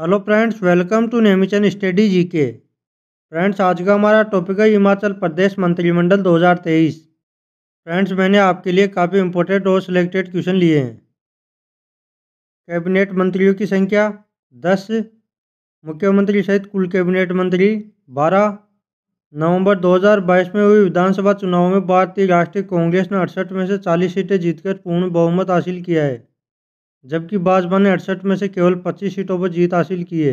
hello friends welcome to नेमिचन study G K friends आज का हमारा टॉपिक है हिमाचल प्रदेश मंत्रिमंडल 2023 फ्रेंड्स मैंने आपके लिए काफ़ी इंपॉर्टेंट और सिलेक्टेड क्वेश्चन लिए हैं कैबिनेट मंत्रियों की संख्या दस मुख्यमंत्री सहित कुल कैबिनेट मंत्री बारह नवंबर 2022 में हुई विधानसभा चुनाव में भारतीय राष्ट्रीय कांग्रेस ने अड़सठ में से चालीस सीटें जीतकर पूर्ण बहुमत हासिल किया है जबकि भाजपा ने अड़सठ में से केवल पच्चीस सीटों पर जीत हासिल की है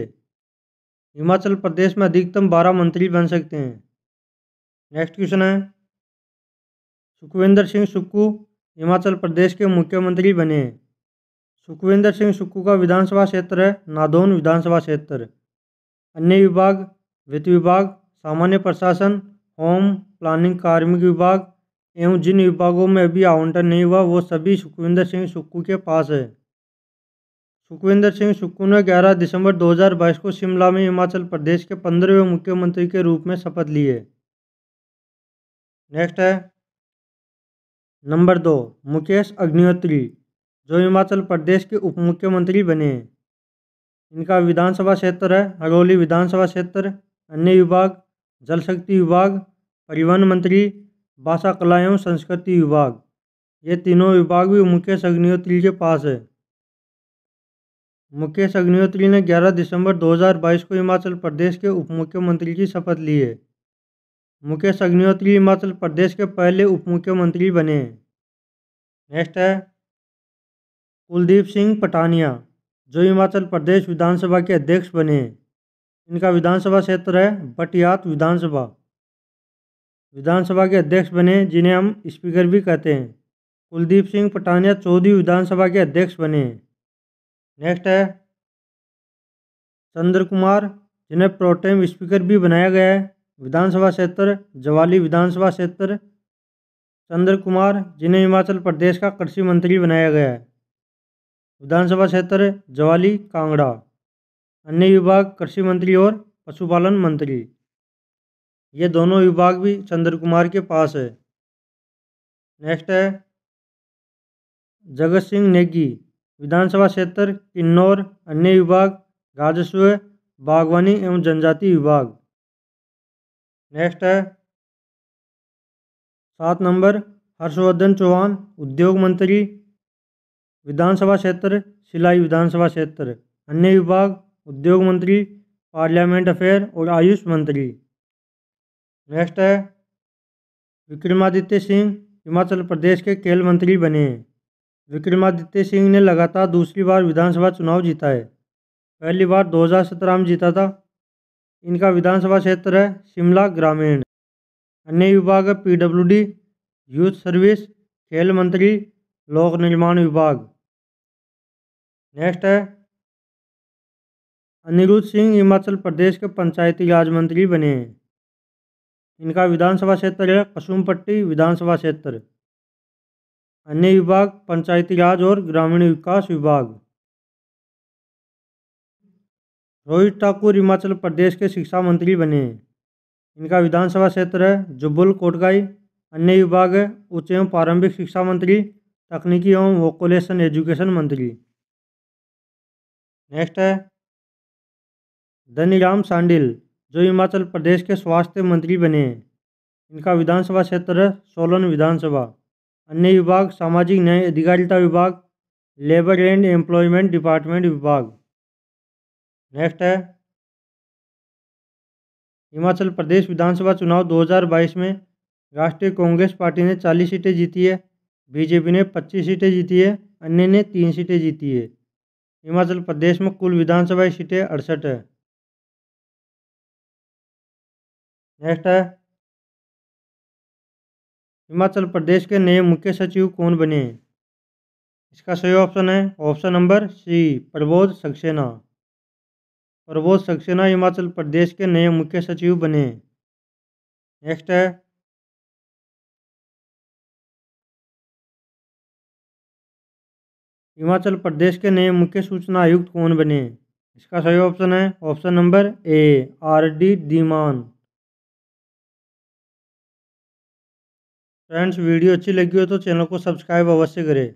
हिमाचल प्रदेश में अधिकतम बारह मंत्री बन सकते हैं नेक्स्ट क्वेश्चन है सुखविंदर सिंह सुक्कू हिमाचल प्रदेश के मुख्यमंत्री बने हैं सुखविंदर सिंह सुक्कू का विधानसभा क्षेत्र है नादौन विधानसभा क्षेत्र अन्य विभाग वित्त विभाग सामान्य प्रशासन होम प्लानिंग कार्मिक विभाग एवं जिन विभागों में अभी आवंटन नहीं हुआ वो सभी सुखविंदर सिंह सुक्कू के पास है सुखविंदर सिंह सुक्कू ने 11 दिसंबर 2022 को शिमला में हिमाचल प्रदेश के पंद्रहवें मुख्यमंत्री के रूप में शपथ ली है नेक्स्ट है नंबर दो मुकेश अग्निहोत्री जो हिमाचल प्रदेश के उप मुख्यमंत्री बने हैं इनका विधानसभा क्षेत्र है हरोली विधानसभा क्षेत्र अन्य विभाग जल शक्ति विभाग परिवहन मंत्री भाषा कला एवं संस्कृति विभाग ये तीनों विभाग भी मुकेश अग्निहोत्री के पास है मुकेश अग्निहोत्री ने 11 दिसंबर 2022 को हिमाचल प्रदेश के उप मुख्यमंत्री की शपथ ली है मुकेश अग्निहोत्री हिमाचल प्रदेश के पहले उप मुख्यमंत्री बने नेक्स्ट है कुलदीप सिंह पठानिया जो हिमाचल प्रदेश विधानसभा के अध्यक्ष बने इनका विधानसभा क्षेत्र है बटियात विधानसभा विधानसभा के अध्यक्ष बने जिन्हें हम स्पीकर भी कहते हैं कुलदीप सिंह पठानिया चौधरी विधानसभा के अध्यक्ष बने नेक्स्ट है चंद्र कुमार जिन्हें प्रोटेम स्पीकर भी बनाया गया है विधानसभा क्षेत्र जवाली विधानसभा क्षेत्र चंद्र कुमार जिन्हें हिमाचल प्रदेश का कृषि मंत्री बनाया गया है विधानसभा क्षेत्र जवाली कांगड़ा अन्य विभाग कृषि मंत्री और पशुपालन मंत्री ये दोनों विभाग भी चंद्र कुमार के पास है नेक्स्ट है जगत सिंह नेगी विधानसभा क्षेत्र किन्नौर अन्य विभाग राजस्व बागवानी एवं जनजाति विभाग नेक्स्ट है सात नंबर हर्षवर्धन चौहान उद्योग मंत्री विधानसभा क्षेत्र सिलाई विधानसभा क्षेत्र अन्य विभाग उद्योग मंत्री पार्लियामेंट अफेयर और आयुष मंत्री नेक्स्ट है विक्रमादित्य सिंह हिमाचल प्रदेश के खेल मंत्री बने विक्रमादित्य सिंह ने लगातार दूसरी बार विधानसभा चुनाव जीता है पहली बार 2017 में जीता था इनका विधानसभा क्षेत्र है शिमला ग्रामीण अन्य विभाग है पीडब्ल्यूडी यूथ सर्विस खेल मंत्री लोक निर्माण विभाग नेक्स्ट है अनिरुद्ध सिंह हिमाचल प्रदेश के पंचायती राज मंत्री बने हैं इनका विधानसभा क्षेत्र है कसुमपट्टी विधानसभा क्षेत्र अन्य विभाग पंचायती राज और ग्रामीण विकास विभाग रोहित ठाकुर हिमाचल प्रदेश के शिक्षा मंत्री बने इनका विधानसभा क्षेत्र है जुब्बुल कोटगाई अन्य विभाग है उच्च एवं प्रारंभिक शिक्षा मंत्री तकनीकी एवं वोकोलेशन एजुकेशन मंत्री नेक्स्ट है धनीराम सांडिल जो हिमाचल प्रदेश के स्वास्थ्य मंत्री बने इनका विधानसभा क्षेत्र है सोलन विधानसभा अन्य विभाग सामाजिक न्याय अधिकारिता विभाग लेबर एंड एम्प्लॉयमेंट डिपार्टमेंट विभाग नेक्स्ट है हिमाचल प्रदेश विधानसभा चुनाव 2022 में राष्ट्रीय कांग्रेस पार्टी ने 40 सीटें जीती है बीजेपी ने 25 सीटें जीती है अन्य ने तीन सीटें जीती है हिमाचल प्रदेश में कुल विधानसभा सीटें अड़सठ है नेक्स्ट है हिमाचल प्रदेश के नए मुख्य सचिव कौन बने इसका सही ऑप्शन है option number C Prabodh Saxena Prabodh Saxena Himachal Pradesh के नए मुख्य सचिव बने नेक्स्ट है हिमाचल प्रदेश के नए मुख्य सूचना आयुक्त कौन बने इसका सही ऑप्शन है option number A R D Dhiman friends video अच्छी लगी हो तो चैनल को सब्सक्राइब अवश्य करें